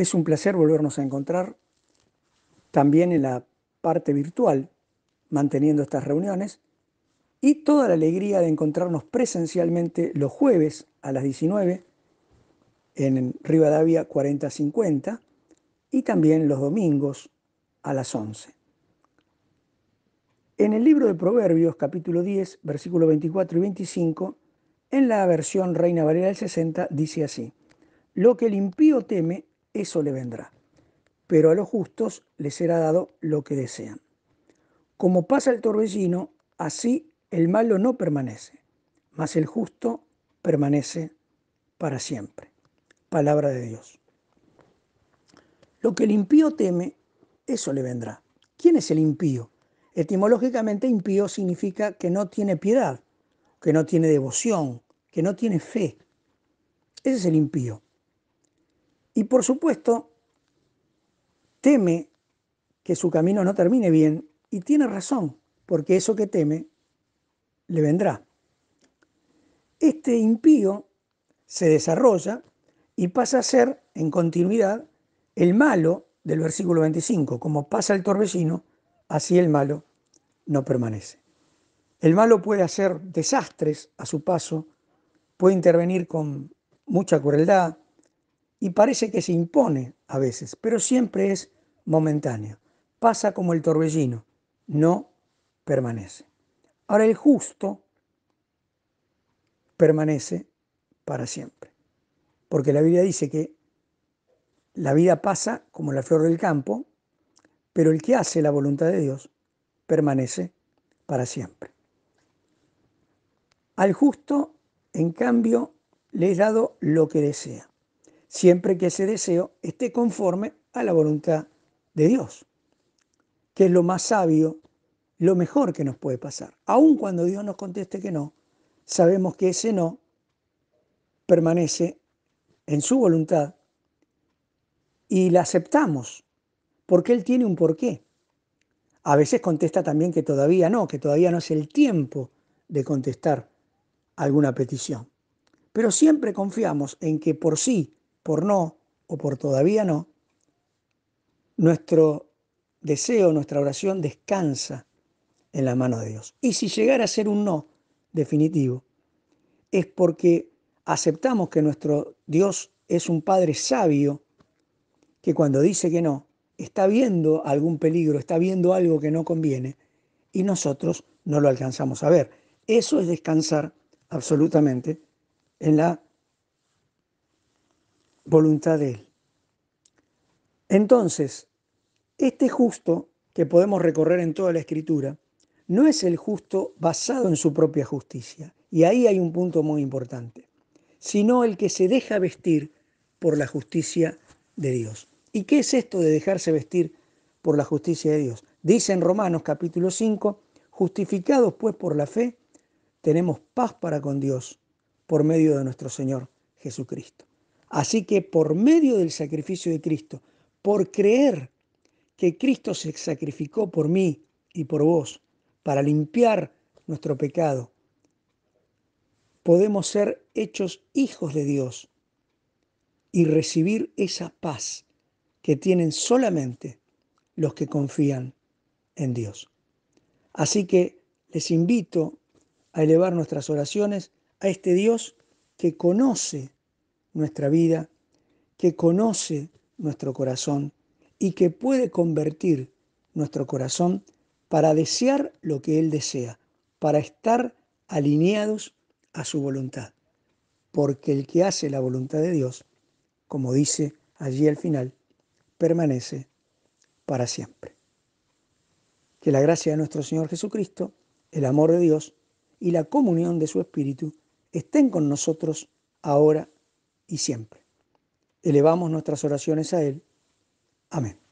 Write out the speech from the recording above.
Es un placer volvernos a encontrar también en la parte virtual, manteniendo estas reuniones, y toda la alegría de encontrarnos presencialmente los jueves a las 19 en Rivadavia 4050 y también los domingos a las 11. En el libro de Proverbios, capítulo 10, versículos 24 y 25, en la versión Reina Valera del 60, dice así, Lo que el impío teme, eso le vendrá. Pero a los justos les será dado lo que desean. Como pasa el torbellino, así el malo no permanece, mas el justo permanece para siempre. Palabra de Dios. Lo que el impío teme, eso le vendrá. ¿Quién es el impío? Etimológicamente, impío significa que no tiene piedad, que no tiene devoción, que no tiene fe. Ese es el impío. Y por supuesto, teme que su camino no termine bien y tiene razón, porque eso que teme le vendrá. Este impío se desarrolla y pasa a ser, en continuidad, el malo del versículo 25. Como pasa el torbellino, así el malo no permanece. El malo puede hacer desastres a su paso, puede intervenir con mucha crueldad, y parece que se impone a veces, pero siempre es momentáneo. Pasa como el torbellino, no permanece. Ahora el justo permanece para siempre, porque la Biblia dice que la vida pasa como la flor del campo, pero el que hace la voluntad de Dios permanece para siempre. Al justo, en cambio, le es dado lo que desea siempre que ese deseo esté conforme a la voluntad de Dios, que es lo más sabio, lo mejor que nos puede pasar. Aun cuando Dios nos conteste que no, sabemos que ese no permanece en su voluntad y la aceptamos, porque Él tiene un porqué. A veces contesta también que todavía no, que todavía no es el tiempo de contestar alguna petición. Pero siempre confiamos en que por sí por no o por todavía no, nuestro deseo, nuestra oración descansa en la mano de Dios. Y si llegara a ser un no definitivo, es porque aceptamos que nuestro Dios es un Padre sabio que cuando dice que no, está viendo algún peligro, está viendo algo que no conviene y nosotros no lo alcanzamos a ver. Eso es descansar absolutamente en la voluntad de Él. Entonces, este justo que podemos recorrer en toda la escritura no es el justo basado en su propia justicia, y ahí hay un punto muy importante, sino el que se deja vestir por la justicia de Dios. ¿Y qué es esto de dejarse vestir por la justicia de Dios? Dice en Romanos capítulo 5, justificados pues por la fe, tenemos paz para con Dios por medio de nuestro Señor Jesucristo. Así que por medio del sacrificio de Cristo, por creer que Cristo se sacrificó por mí y por vos para limpiar nuestro pecado, podemos ser hechos hijos de Dios y recibir esa paz que tienen solamente los que confían en Dios. Así que les invito a elevar nuestras oraciones a este Dios que conoce nuestra vida, que conoce nuestro corazón y que puede convertir nuestro corazón para desear lo que Él desea, para estar alineados a su voluntad. Porque el que hace la voluntad de Dios, como dice allí al final, permanece para siempre. Que la gracia de nuestro Señor Jesucristo, el amor de Dios y la comunión de su Espíritu estén con nosotros ahora y siempre. Elevamos nuestras oraciones a Él. Amén.